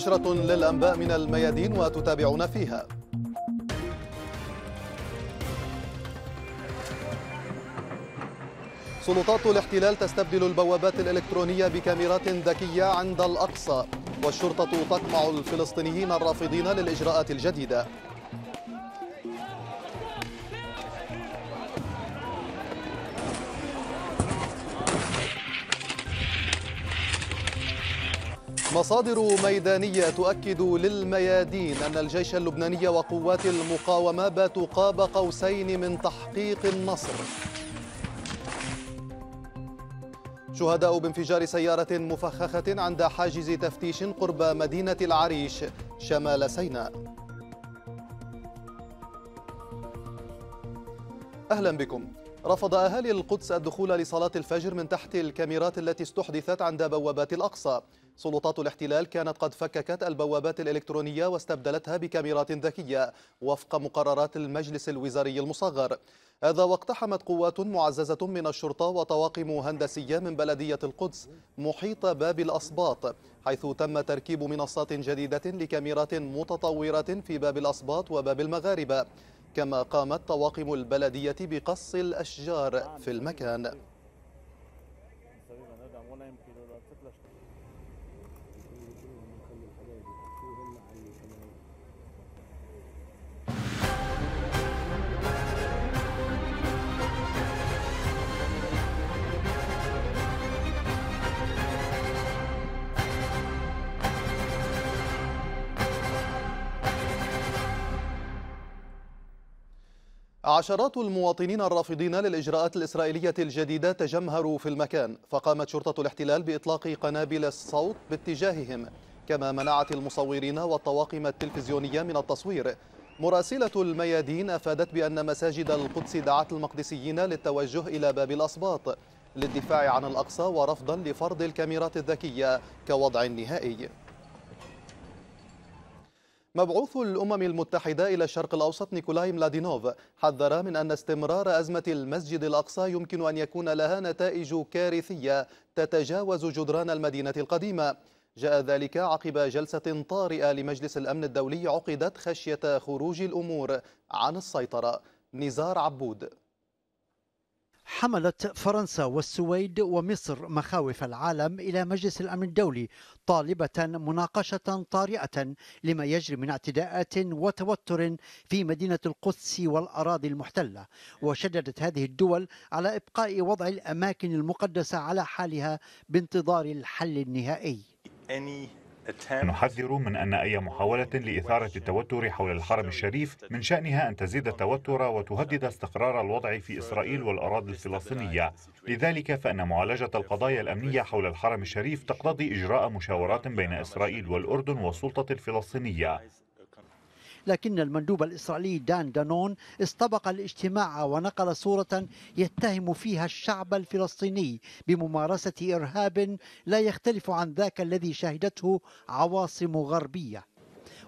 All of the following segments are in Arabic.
نشرة للأنباء من الميادين وتتابعون فيها سلطات الاحتلال تستبدل البوابات الإلكترونية بكاميرات ذكية عند الأقصى والشرطة تقمع الفلسطينيين الرافضين للإجراءات الجديدة مصادر ميدانية تؤكد للميادين أن الجيش اللبناني وقوات المقاومة باتوا قاب قوسين من تحقيق النصر شهداء بانفجار سيارة مفخخة عند حاجز تفتيش قرب مدينة العريش شمال سيناء أهلا بكم رفض أهالي القدس الدخول لصلاة الفجر من تحت الكاميرات التي استحدثت عند بوابات الأقصى سلطات الاحتلال كانت قد فككت البوابات الإلكترونية واستبدلتها بكاميرات ذكية وفق مقررات المجلس الوزاري المصغر هذا واقتحمت قوات معززة من الشرطة وطواقم هندسية من بلدية القدس محيط باب الأصباط حيث تم تركيب منصات جديدة لكاميرات متطورة في باب الأصباط وباب المغاربة كما قامت طواقم البلدية بقص الأشجار في المكان عشرات المواطنين الرافضين للإجراءات الإسرائيلية الجديدة تجمهروا في المكان فقامت شرطة الاحتلال بإطلاق قنابل الصوت باتجاههم كما منعت المصورين والطواقم التلفزيونية من التصوير مراسلة الميادين أفادت بأن مساجد القدس دعت المقدسيين للتوجه إلى باب الأصباط للدفاع عن الأقصى ورفضا لفرض الكاميرات الذكية كوضع نهائي مبعوث الأمم المتحدة إلى الشرق الأوسط نيكولاي ملادينوف حذر من أن استمرار أزمة المسجد الأقصى يمكن أن يكون لها نتائج كارثية تتجاوز جدران المدينة القديمة جاء ذلك عقب جلسة طارئة لمجلس الأمن الدولي عقدت خشية خروج الأمور عن السيطرة نزار عبود حملت فرنسا والسويد ومصر مخاوف العالم إلى مجلس الأمن الدولي طالبة مناقشة طارئة لما يجري من اعتداءات وتوتر في مدينة القدس والأراضي المحتلة وشددت هذه الدول على إبقاء وضع الأماكن المقدسة على حالها بانتظار الحل النهائي نحذر من أن أي محاولة لإثارة التوتر حول الحرم الشريف من شأنها أن تزيد التوتر وتهدد استقرار الوضع في إسرائيل والأراضي الفلسطينية لذلك فإن معالجة القضايا الأمنية حول الحرم الشريف تقتضي إجراء مشاورات بين إسرائيل والأردن والسلطة الفلسطينية لكن المندوب الإسرائيلي دان دانون استبق الاجتماع ونقل صورة يتهم فيها الشعب الفلسطيني بممارسة إرهاب لا يختلف عن ذاك الذي شهدته عواصم غربية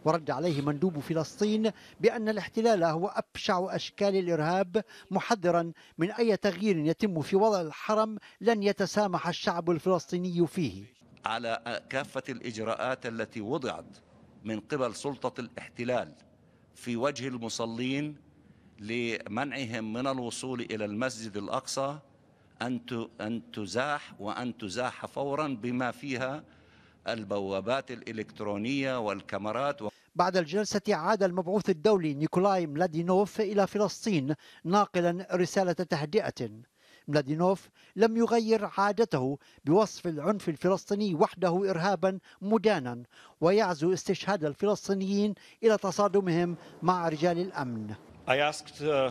ورد عليه مندوب فلسطين بأن الاحتلال هو أبشع أشكال الإرهاب محذرا من أي تغيير يتم في وضع الحرم لن يتسامح الشعب الفلسطيني فيه على كافة الإجراءات التي وضعت من قبل سلطة الاحتلال في وجه المصلين لمنعهم من الوصول إلى المسجد الأقصى أن تزاح وأن تزاح فورا بما فيها البوابات الإلكترونية والكاميرات و... بعد الجلسة عاد المبعوث الدولي نيكولاي ملادينوف إلى فلسطين ناقلا رسالة تهدئة بلادينوف لم يغير عادته بوصف العنف الفلسطيني وحده إرهابا مدانا ويعزو استشهاد الفلسطينيين إلى تصادمهم مع رجال الأمن uh,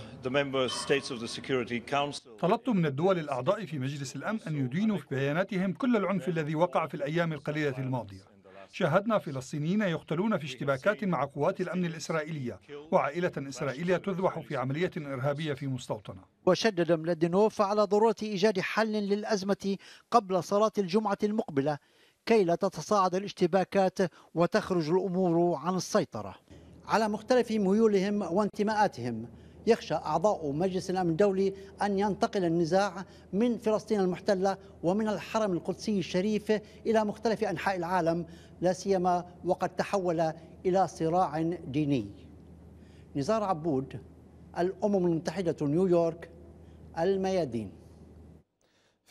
طلبت من الدول الأعضاء في مجلس الأمن أن يدينوا في بياناتهم كل العنف الذي وقع في الأيام القليلة الماضية شاهدنا فلسطينيين يقتلون في اشتباكات مع قوات الأمن الإسرائيلية وعائلة إسرائيلية تذبح في عملية إرهابية في مستوطنة وشدد ملدنوف على ضرورة إيجاد حل للأزمة قبل صلاة الجمعة المقبلة كي لا تتصاعد الاشتباكات وتخرج الأمور عن السيطرة على مختلف ميولهم وانتماءاتهم يخشى أعضاء مجلس الأمن الدولي أن ينتقل النزاع من فلسطين المحتلة ومن الحرم القدسي الشريف إلى مختلف أنحاء العالم لا سيما وقد تحول إلى صراع ديني نزار عبود الأمم المتحدة نيويورك الميادين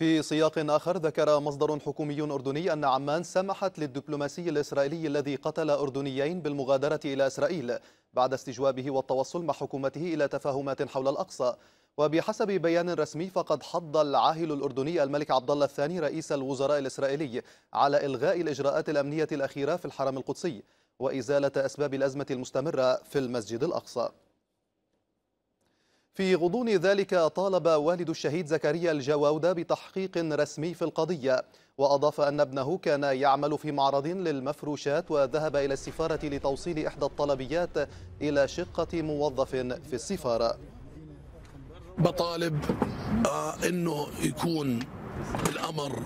في سياق آخر ذكر مصدر حكومي أردني أن عمان سمحت للدبلوماسي الإسرائيلي الذي قتل أردنيين بالمغادرة إلى إسرائيل بعد استجوابه والتوصل مع حكومته إلى تفاهمات حول الأقصى وبحسب بيان رسمي فقد حض العاهل الأردني الملك عبد الله الثاني رئيس الوزراء الإسرائيلي على إلغاء الإجراءات الأمنية الأخيرة في الحرم القدسي وإزالة أسباب الأزمة المستمرة في المسجد الأقصى في غضون ذلك طالب والد الشهيد زكريا الجواودة بتحقيق رسمي في القضية وأضاف أن ابنه كان يعمل في معرض للمفروشات وذهب إلى السفارة لتوصيل إحدى الطلبيات إلى شقة موظف في السفارة بطالب آه أنه يكون الأمر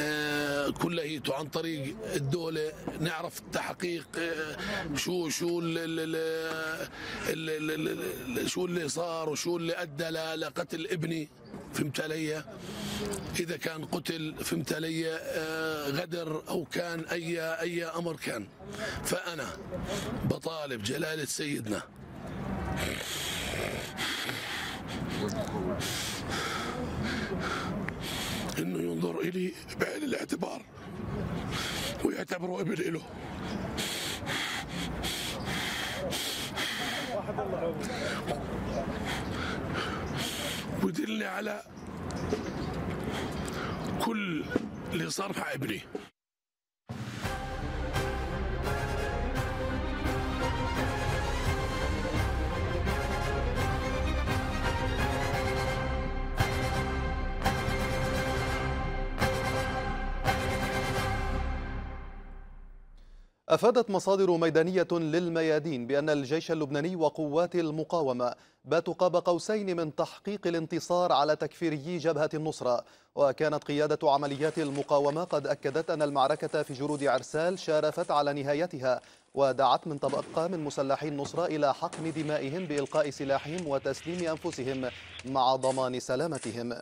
آه كليته عن طريق الدوله نعرف التحقيق آه، شو شو ال ال ال شو اللي صار وشو اللي ادى لقتل ابني فهمت علي؟ اذا كان قتل فهمت علي آه، غدر او كان اي اي امر كان فانا بطالب جلاله سيدنا انه ينظر إلي بعين الاعتبار ويعتبره ابن له ودلني على كل اللي صار مع ابني أفادت مصادر ميدانية للميادين بأن الجيش اللبناني وقوات المقاومة باتوا قاب قوسين من تحقيق الانتصار على تكفيري جبهة النصرة وكانت قيادة عمليات المقاومة قد أكدت أن المعركة في جرود عرسال شارفت على نهايتها ودعت من تبقى من مسلحي النصرة إلى حقن دمائهم بإلقاء سلاحهم وتسليم أنفسهم مع ضمان سلامتهم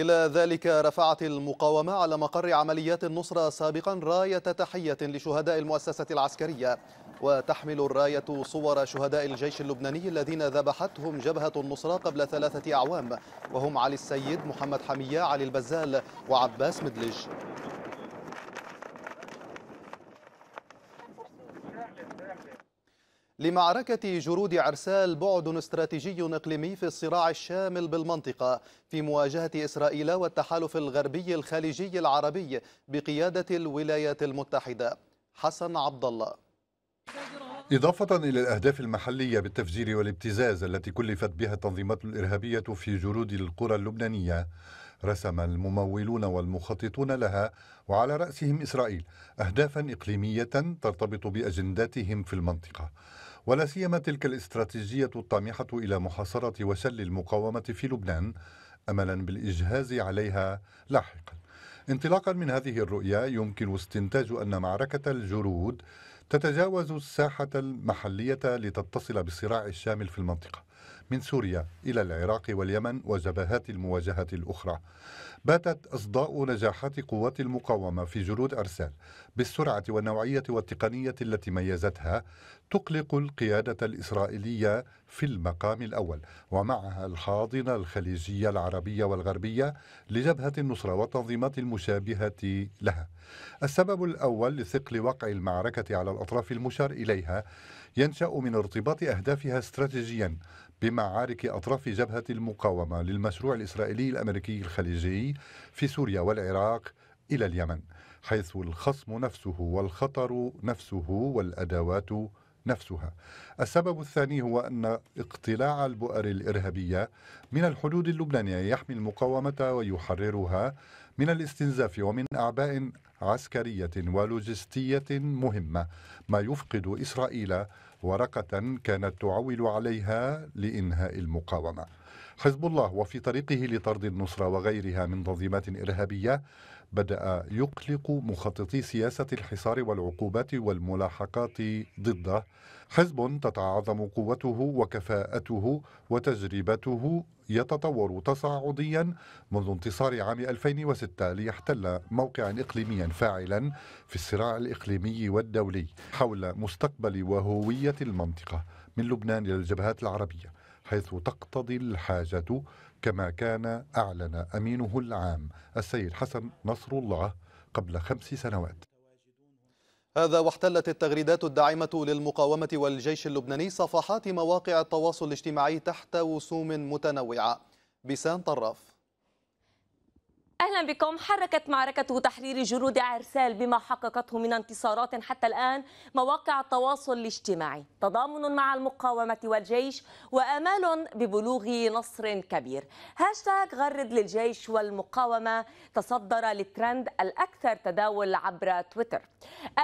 إلى ذلك رفعت المقاومة على مقر عمليات النصرة سابقا راية تحية لشهداء المؤسسة العسكرية وتحمل الراية صور شهداء الجيش اللبناني الذين ذبحتهم جبهة النصرة قبل ثلاثة أعوام وهم علي السيد محمد حمية علي البزال وعباس مدلج لمعركة جرود عرسال بعد استراتيجي إقليمي في الصراع الشامل بالمنطقة في مواجهة إسرائيل والتحالف الغربي الخليجي العربي بقيادة الولايات المتحدة حسن عبد الله إضافة إلى الأهداف المحلية بالتفجير والابتزاز التي كلفت بها التنظيمات الإرهابية في جرود القرى اللبنانية رسم الممولون والمخططون لها وعلى رأسهم إسرائيل أهدافا إقليمية ترتبط بأجنداتهم في المنطقة ولا سيما تلك الاستراتيجية الطامحة إلى محاصرة وشل المقاومة في لبنان أملا بالإجهاز عليها لاحقا انطلاقا من هذه الرؤية يمكن استنتاج أن معركة الجرود تتجاوز الساحة المحلية لتتصل بالصراع الشامل في المنطقة من سوريا إلى العراق واليمن وجبهات المواجهة الأخرى باتت أصداء نجاحات قوات المقاومة في جلود أرسال بالسرعة والنوعية والتقنية التي ميزتها تقلق القيادة الإسرائيلية في المقام الأول ومعها الحاضنة الخليجية العربية والغربية لجبهة النصرة والتنظيمات المشابهة لها السبب الأول لثقل وقع المعركة على الأطراف المشار إليها ينشأ من ارتباط أهدافها استراتيجيا بمعارك أطراف جبهة المقاومة للمشروع الإسرائيلي الأمريكي الخليجي في سوريا والعراق إلى اليمن حيث الخصم نفسه والخطر نفسه والأدوات نفسها السبب الثاني هو أن اقتلاع البؤر الإرهابية من الحدود اللبنانية يحمي المقاومة ويحررها من الاستنزاف ومن أعباء عسكرية ولوجستية مهمة ما يفقد إسرائيل ورقة كانت تعول عليها لإنهاء المقاومة حزب الله وفي طريقه لطرد النصرة وغيرها من تنظيمات إرهابية بدأ يقلق مخططي سياسة الحصار والعقوبات والملاحقات ضده حزب تتعاظم قوته وكفاءته وتجربته يتطور تصاعديا منذ انتصار عام 2006 ليحتل موقعا إقليميا فاعلا في الصراع الإقليمي والدولي حول مستقبل وهوية المنطقة من لبنان إلى الجبهات العربية حيث تقتضي الحاجة كما كان أعلن أمينه العام السيد حسن نصر الله قبل خمس سنوات هذا واحتلت التغريدات الداعمة للمقاومة والجيش اللبناني صفحات مواقع التواصل الاجتماعي تحت وسوم متنوعة بسان طراف اهلا بكم حركت معركه تحرير جنود عرسال بما حققته من انتصارات حتى الان مواقع التواصل الاجتماعي تضامن مع المقاومه والجيش وامال ببلوغ نصر كبير هاشتاغ غرد للجيش والمقاومه تصدر للترند الاكثر تداول عبر تويتر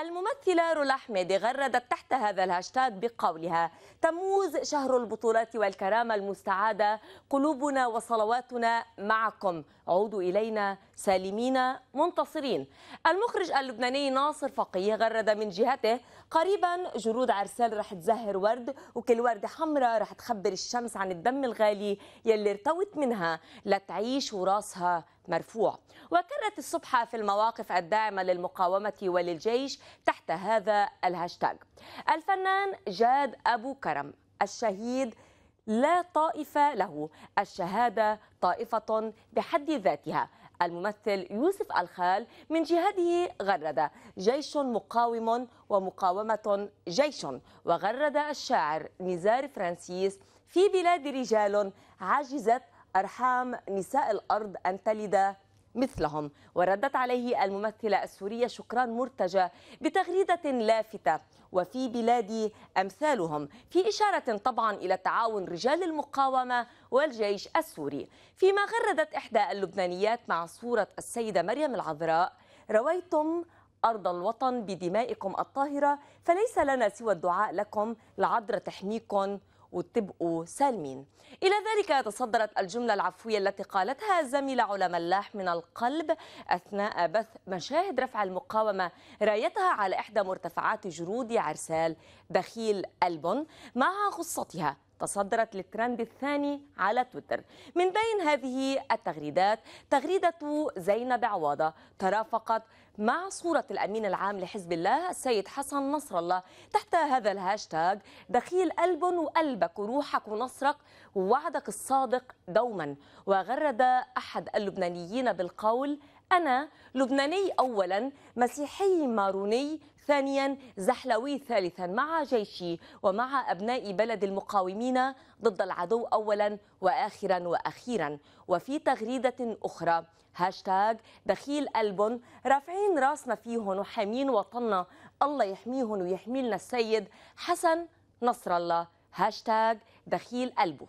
الممثله رولا حميدي غردت تحت هذا الهاشتاغ بقولها تموز شهر البطولات والكرامه المستعاده قلوبنا وصلواتنا معكم عودوا الينا سالمين منتصرين المخرج اللبناني ناصر فقيه غرد من جهته قريبا جرود عرسان رح تزهر ورد وكل وردة حمراء رح تخبر الشمس عن الدم الغالي يلي ارتوت منها لتعيش وراسها مرفوع وكرت الصبحة في المواقف الداعمة للمقاومة وللجيش تحت هذا الهاشتاج الفنان جاد أبو كرم الشهيد لا طائفة له الشهادة طائفة بحد ذاتها الممثل يوسف الخال من جهته غرد جيش مقاوم ومقاومة جيش وغرد الشاعر نزار فرانسيس في بلاد رجال عجزت أرحام نساء الأرض أن تلد مثلهم وردت عليه الممثلة السورية شكران مرتجى بتغريدة لافتة وفي بلادي أمثالهم في إشارة طبعا إلى تعاون رجال المقاومة والجيش السوري فيما غردت إحدى اللبنانيات مع صورة السيدة مريم العذراء رويتم أرض الوطن بدمائكم الطاهرة فليس لنا سوى الدعاء لكم لعذر تحميكم وتبقوا سالمين إلى ذلك تصدرت الجملة العفوية التي قالتها زميلة علا ملاح من القلب أثناء بث مشاهد رفع المقاومة رايتها على إحدى مرتفعات جرود عرسال دخيل ألبن مع خصتها تصدرت للترند الثاني على تويتر من بين هذه التغريدات تغريدة زينب عواضة ترافقت مع صورة الأمين العام لحزب الله السيد حسن نصر الله تحت هذا الهاشتاج دخيل قلب وقلبك وروحك ونصرك ووعدك الصادق دوما وغرد أحد اللبنانيين بالقول أنا لبناني أولا مسيحي ماروني ثانيا زحلوي ثالثا مع جيشي ومع أبناء بلد المقاومين ضد العدو أولا وآخرا وأخيرا وفي تغريدة أخرى هاشتاغ دخيل ألبن رافعين راسنا فيهم وحامين وطننا الله يحميهم ويحميلنا السيد حسن نصر الله هاشتاغ دخيل ألبو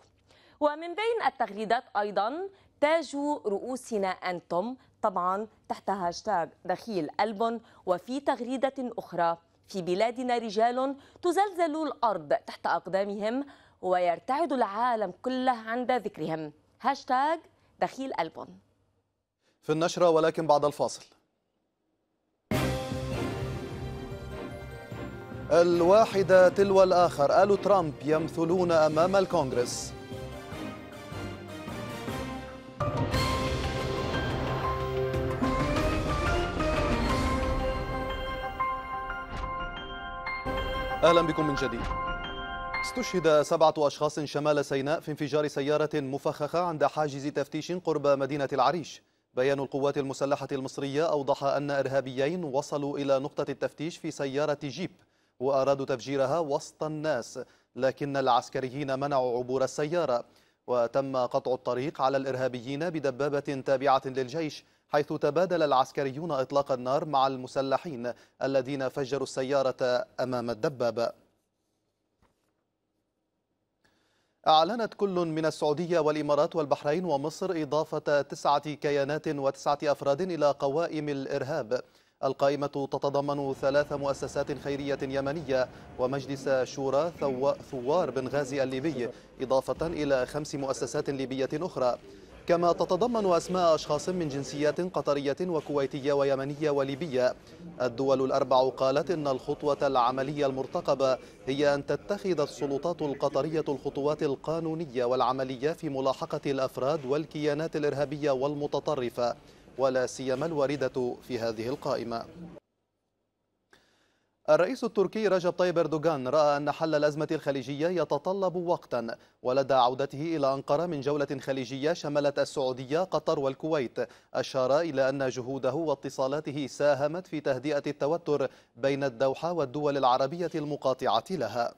ومن بين التغريدات أيضا تاج رؤوسنا أنتم طبعا تحت هاشتاغ دخيل قلب وفي تغريدة أخرى في بلادنا رجال تزلزل الأرض تحت أقدامهم ويرتعد العالم كله عند ذكرهم هاشتاغ دخيل قلب في النشرة ولكن بعد الفاصل الواحدة تلو الآخر قالوا ترامب يمثلون أمام الكونغرس أهلا بكم من جديد استشهد سبعة أشخاص شمال سيناء في انفجار سيارة مفخخة عند حاجز تفتيش قرب مدينة العريش بيان القوات المسلحة المصرية أوضح أن إرهابيين وصلوا إلى نقطة التفتيش في سيارة جيب وأرادوا تفجيرها وسط الناس لكن العسكريين منعوا عبور السيارة وتم قطع الطريق على الإرهابيين بدبابة تابعة للجيش حيث تبادل العسكريون إطلاق النار مع المسلحين الذين فجروا السيارة أمام الدبابة أعلنت كل من السعودية والإمارات والبحرين ومصر إضافة تسعة كيانات وتسعة أفراد إلى قوائم الإرهاب القائمة تتضمن ثلاث مؤسسات خيرية يمنية ومجلس شورى ثوار بنغازي الليبي إضافة إلى خمس مؤسسات ليبية أخرى كما تتضمن أسماء أشخاص من جنسيات قطرية وكويتية ويمنية وليبية الدول الأربع قالت إن الخطوة العملية المرتقبة هي أن تتخذ السلطات القطرية الخطوات القانونية والعملية في ملاحقة الأفراد والكيانات الإرهابية والمتطرفة ولا سيما الواردة في هذه القائمة الرئيس التركي رجب طيب اردوغان راى ان حل الازمه الخليجيه يتطلب وقتا ولدى عودته الى انقره من جوله خليجيه شملت السعوديه قطر والكويت اشار الى ان جهوده واتصالاته ساهمت في تهدئه التوتر بين الدوحه والدول العربيه المقاطعه لها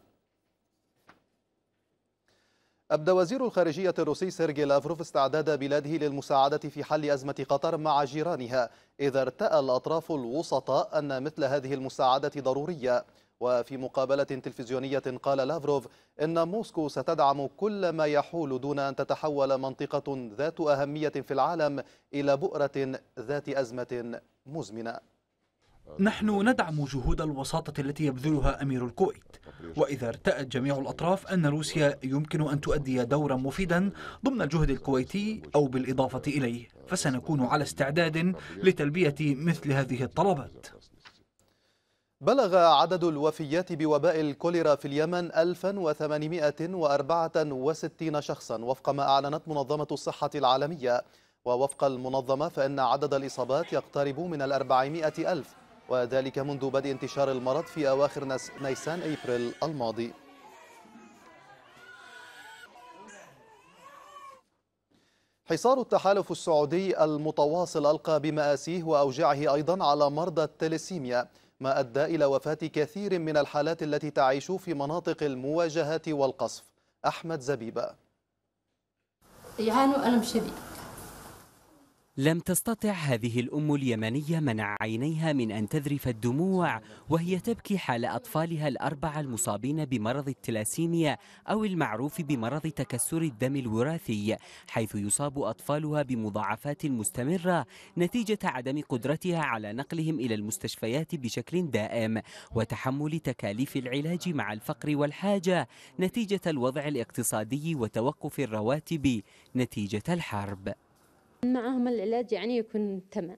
أبدى وزير الخارجية الروسي سيرجي لافروف استعداد بلاده للمساعدة في حل أزمة قطر مع جيرانها إذا ارتأى الأطراف الوسطاء أن مثل هذه المساعدة ضرورية وفي مقابلة تلفزيونية قال لافروف إن موسكو ستدعم كل ما يحول دون أن تتحول منطقة ذات أهمية في العالم إلى بؤرة ذات أزمة مزمنة نحن ندعم جهود الوساطة التي يبذلها أمير الكويت وإذا ارتأت جميع الأطراف أن روسيا يمكن أن تؤدي دورا مفيدا ضمن الجهد الكويتي أو بالإضافة إليه فسنكون على استعداد لتلبية مثل هذه الطلبات بلغ عدد الوفيات بوباء الكوليرا في اليمن 1864 شخصا وفق ما أعلنت منظمة الصحة العالمية ووفق المنظمة فإن عدد الإصابات يقترب من الأربعمائة ألف وذلك منذ بدء انتشار المرض في أواخر نيسان أبريل الماضي حصار التحالف السعودي المتواصل ألقى بمآسيه وأوجاعه أيضا على مرضى التلسيميا ما أدى إلى وفاة كثير من الحالات التي تعيش في مناطق المواجهات والقصف أحمد زبيبة يعانوا ألم شديد لم تستطع هذه الأم اليمنية منع عينيها من أن تذرف الدموع وهي تبكي حال أطفالها الأربعة المصابين بمرض التلاسيميا أو المعروف بمرض تكسر الدم الوراثي حيث يصاب أطفالها بمضاعفات مستمرة نتيجة عدم قدرتها على نقلهم إلى المستشفيات بشكل دائم وتحمل تكاليف العلاج مع الفقر والحاجة نتيجة الوضع الاقتصادي وتوقف الرواتب نتيجة الحرب معهم العلاج يعني يكون تمام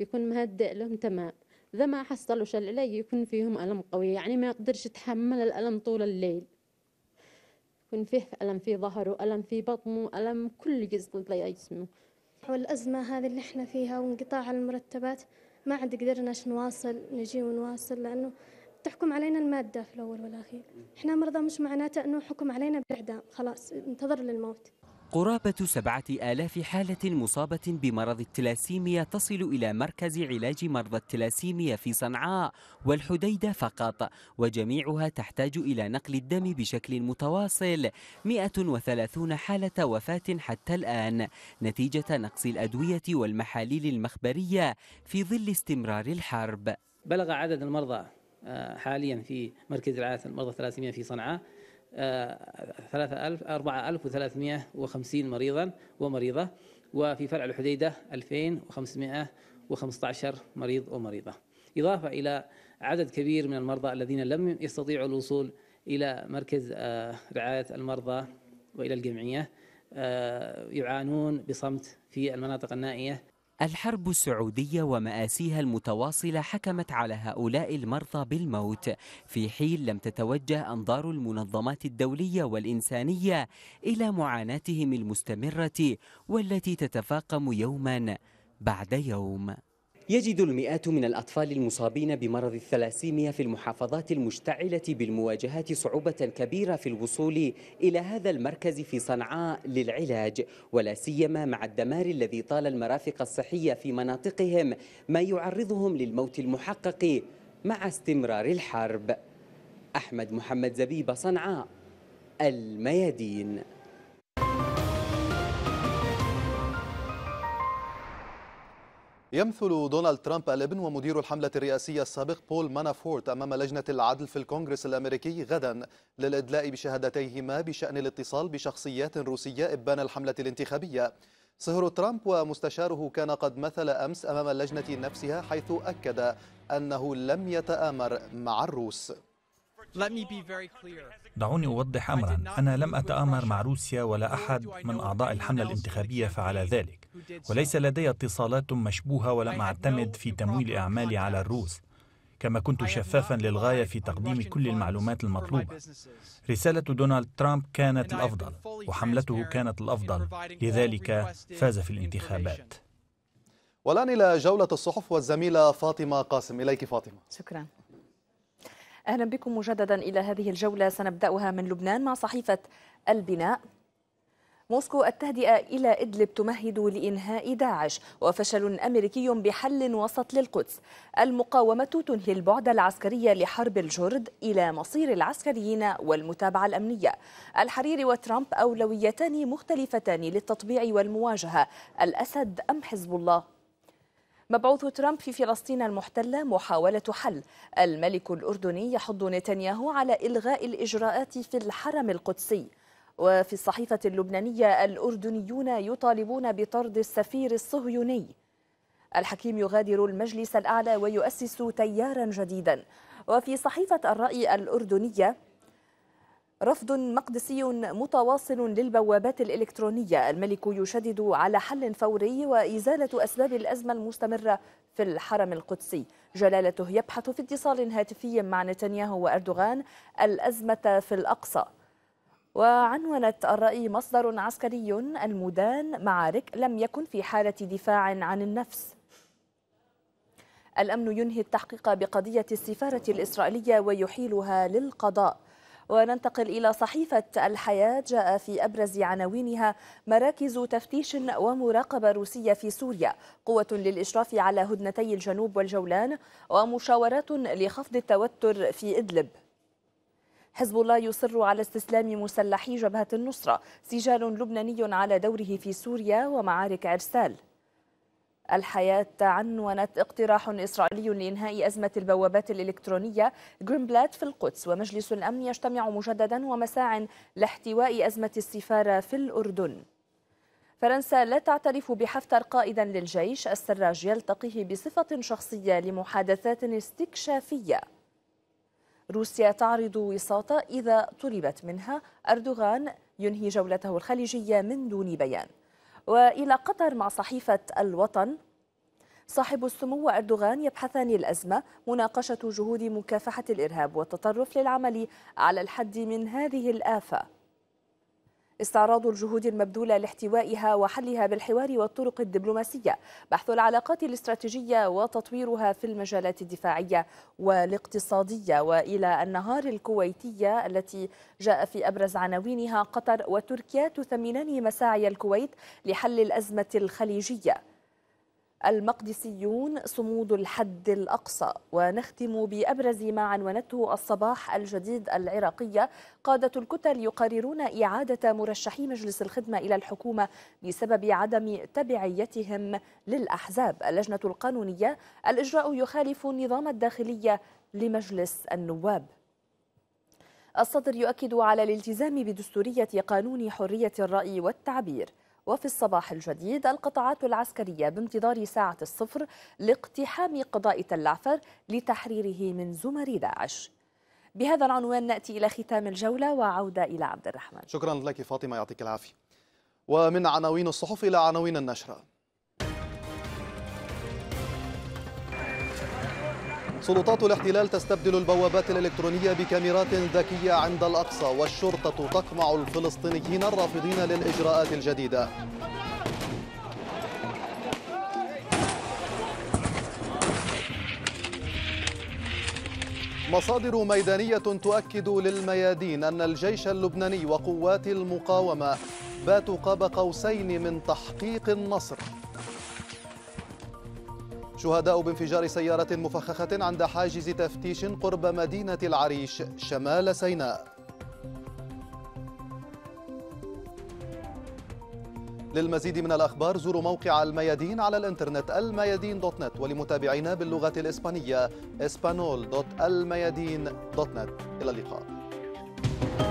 يكون مهدئ لهم تمام إذا ما حصلوش العلاج يكون فيهم ألم قوي يعني ما يقدرش يتحمل الألم طول الليل يكون فيه ألم في ظهره ألم في بطنه ألم كل جزء جسمه والأزمة هذه اللي احنا فيها وانقطاع المرتبات ما عاد قدرناش نواصل نجي ونواصل لأنه تحكم علينا المادة في الأول والأخير احنا مرضى مش معناته أنه حكم علينا بالإعدام خلاص انتظر للموت قرابة سبعة آلاف حالة مصابة بمرض التلاسيميا تصل إلى مركز علاج مرضى التلاسيميا في صنعاء والحديدة فقط وجميعها تحتاج إلى نقل الدم بشكل متواصل 130 حالة وفاة حتى الآن نتيجة نقص الأدوية والمحاليل المخبرية في ظل استمرار الحرب بلغ عدد المرضى آه، حاليا في مركز رعاية المرضى التلاسيميا في صنعاء ثلاثة ألف أربعة ألف وثلاثمائة وخمسين مريضا ومريضة وفي فرع الحديدة ألفين وخمسمائة وخمسة عشر مريض ومريضة إضافة إلى عدد كبير من المرضى الذين لم يستطيعوا الوصول إلى مركز آه، رعاية المرضى وإلى الجمعية آه، يعانون بصمت في المناطق النائية الحرب السعودية ومآسيها المتواصلة حكمت على هؤلاء المرضى بالموت في حين لم تتوجه أنظار المنظمات الدولية والإنسانية إلى معاناتهم المستمرة والتي تتفاقم يوما بعد يوم يجد المئات من الأطفال المصابين بمرض الثلاسيميا في المحافظات المشتعلة بالمواجهات صعوبة كبيرة في الوصول إلى هذا المركز في صنعاء للعلاج ولا سيما مع الدمار الذي طال المرافق الصحية في مناطقهم ما يعرضهم للموت المحقق مع استمرار الحرب أحمد محمد زبيب صنعاء الميادين يمثل دونالد ترامب الابن ومدير الحملة الرئاسية السابق بول مانافورت أمام لجنة العدل في الكونغرس الأمريكي غدا للإدلاء بشهادتيهما بشأن الاتصال بشخصيات روسية إبان الحملة الانتخابية صهر ترامب ومستشاره كان قد مثل أمس أمام اللجنة نفسها حيث أكد أنه لم يتآمر مع الروس دعوني أوضح أمرا أنا لم أتآمر مع روسيا ولا أحد من أعضاء الحملة الانتخابية فعل ذلك وليس لدي اتصالات مشبوهة ولم أعتمد في تمويل أعمالي على الروس كما كنت شفافا للغاية في تقديم كل المعلومات المطلوبة رسالة دونالد ترامب كانت الأفضل وحملته كانت الأفضل لذلك فاز في الانتخابات والآن إلى جولة الصحف والزميلة فاطمة قاسم إليك فاطمة شكرا أهلا بكم مجددا إلى هذه الجولة سنبدأها من لبنان مع صحيفة البناء موسكو التهدئة إلى إدلب تمهد لإنهاء داعش وفشل أمريكي بحل وسط للقدس المقاومة تنهي البعد العسكري لحرب الجرد إلى مصير العسكريين والمتابعة الأمنية الحرير وترامب أولويتان مختلفتان للتطبيع والمواجهة الأسد أم حزب الله مبعوث ترامب في فلسطين المحتلة محاولة حل الملك الأردني يحض نتنياهو على إلغاء الإجراءات في الحرم القدسي وفي الصحيفة اللبنانية الأردنيون يطالبون بطرد السفير الصهيوني الحكيم يغادر المجلس الأعلى ويؤسس تيارا جديدا وفي صحيفة الرأي الأردنية رفض مقدسي متواصل للبوابات الإلكترونية الملك يشدد على حل فوري وإزالة أسباب الأزمة المستمرة في الحرم القدسي جلالته يبحث في اتصال هاتفي مع نتنياهو وأردوغان الأزمة في الأقصى وعنونت الرأي مصدر عسكري المدان معارك لم يكن في حالة دفاع عن النفس الأمن ينهي التحقيق بقضية السفارة الإسرائيلية ويحيلها للقضاء وننتقل إلى صحيفة الحياة جاء في أبرز عناوينها مراكز تفتيش ومراقبة روسية في سوريا قوة للإشراف على هدنتي الجنوب والجولان ومشاورات لخفض التوتر في إدلب حزب الله يصر على استسلام مسلحي جبهة النصرة سجال لبناني على دوره في سوريا ومعارك عرسال الحياة عنونت اقتراح إسرائيلي لإنهاء أزمة البوابات الإلكترونية جرينبلات في القدس ومجلس الأمن يجتمع مجددا ومساع لاحتواء أزمة السفارة في الأردن فرنسا لا تعترف بحفتر قائدا للجيش السراج يلتقيه بصفة شخصية لمحادثات استكشافية روسيا تعرض وساطة إذا طلبت منها أردوغان ينهي جولته الخليجية من دون بيان وإلى قطر مع صحيفة الوطن صاحب السمو أردوغان يبحثان الأزمة مناقشة جهود مكافحة الإرهاب والتطرف للعمل على الحد من هذه الآفة استعراض الجهود المبذولة لاحتوائها وحلها بالحوار والطرق الدبلوماسية بحث العلاقات الاستراتيجية وتطويرها في المجالات الدفاعية والاقتصادية وإلى النهار الكويتية التي جاء في أبرز عناوينها قطر وتركيا تثمنان مساعي الكويت لحل الأزمة الخليجية المقدسيون صمود الحد الأقصى ونختم بأبرز ما عنونته الصباح الجديد العراقية قادة الكتل يقررون إعادة مرشحي مجلس الخدمة إلى الحكومة بسبب عدم تبعيتهم للأحزاب اللجنة القانونية الإجراء يخالف النظام الداخلية لمجلس النواب الصدر يؤكد على الالتزام بدستورية قانون حرية الرأي والتعبير وفي الصباح الجديد القطاعات العسكرية بانتظار ساعة الصفر لاقتحام قضاء تلعفر لتحريره من زمر داعش بهذا العنوان نأتي إلى ختام الجولة وعودة إلى عبد الرحمن شكرا لك فاطمة يعطيك العافية ومن عناوين الصحف إلى عناوين النشرة سلطات الاحتلال تستبدل البوابات الإلكترونية بكاميرات ذكية عند الأقصى والشرطة تقمع الفلسطينيين الرافضين للإجراءات الجديدة مصادر ميدانية تؤكد للميادين أن الجيش اللبناني وقوات المقاومة باتوا قاب قوسين من تحقيق النصر شهداء بانفجار سيارة مفخخة عند حاجز تفتيش قرب مدينة العريش شمال سيناء للمزيد من الأخبار زوروا موقع الميادين على الإنترنت الميادين دوت نت ولمتابعينا باللغة الإسبانية اسبانول دوت الميادين دوت نت إلى اللقاء